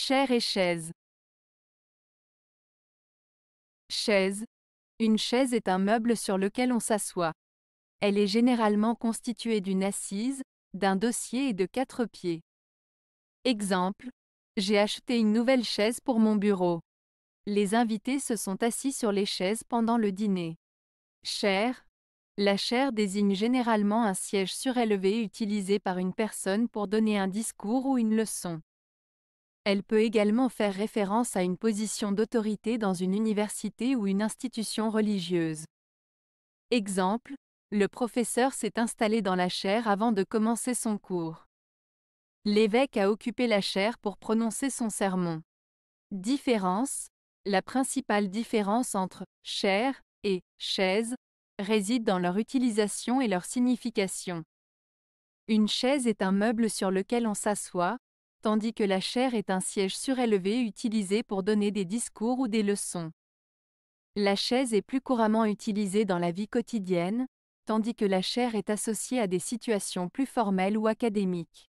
Chair et chaise. Chaise. Une chaise est un meuble sur lequel on s'assoit. Elle est généralement constituée d'une assise, d'un dossier et de quatre pieds. Exemple. J'ai acheté une nouvelle chaise pour mon bureau. Les invités se sont assis sur les chaises pendant le dîner. Chair. La chair désigne généralement un siège surélevé utilisé par une personne pour donner un discours ou une leçon. Elle peut également faire référence à une position d'autorité dans une université ou une institution religieuse. Exemple, le professeur s'est installé dans la chaire avant de commencer son cours. L'évêque a occupé la chaire pour prononcer son sermon. Différence La principale différence entre chaire et chaise réside dans leur utilisation et leur signification. Une chaise est un meuble sur lequel on s'assoit, tandis que la chaire est un siège surélevé utilisé pour donner des discours ou des leçons. La chaise est plus couramment utilisée dans la vie quotidienne, tandis que la chaire est associée à des situations plus formelles ou académiques.